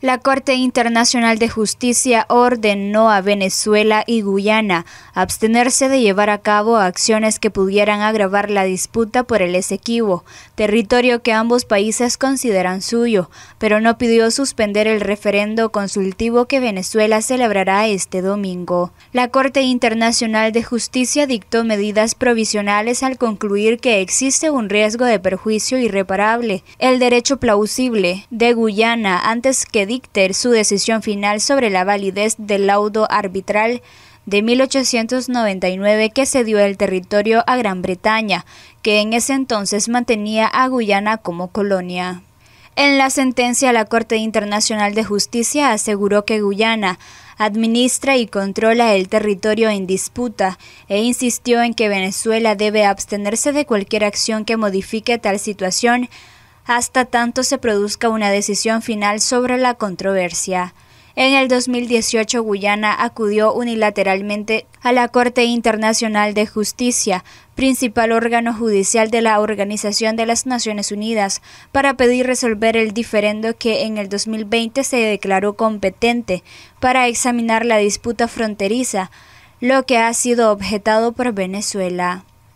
La Corte Internacional de Justicia ordenó a Venezuela y Guyana abstenerse de llevar a cabo acciones que pudieran agravar la disputa por el Esequibo, territorio que ambos países consideran suyo, pero no pidió suspender el referendo consultivo que Venezuela celebrará este domingo. La Corte Internacional de Justicia dictó medidas provisionales al concluir que existe un riesgo de perjuicio irreparable, el derecho plausible de Guyana antes que su decisión final sobre la validez del laudo arbitral de 1899 que cedió el territorio a Gran Bretaña, que en ese entonces mantenía a Guyana como colonia. En la sentencia, la Corte Internacional de Justicia aseguró que Guyana administra y controla el territorio en disputa e insistió en que Venezuela debe abstenerse de cualquier acción que modifique tal situación hasta tanto se produzca una decisión final sobre la controversia. En el 2018, Guyana acudió unilateralmente a la Corte Internacional de Justicia, principal órgano judicial de la Organización de las Naciones Unidas, para pedir resolver el diferendo que en el 2020 se declaró competente para examinar la disputa fronteriza, lo que ha sido objetado por Venezuela.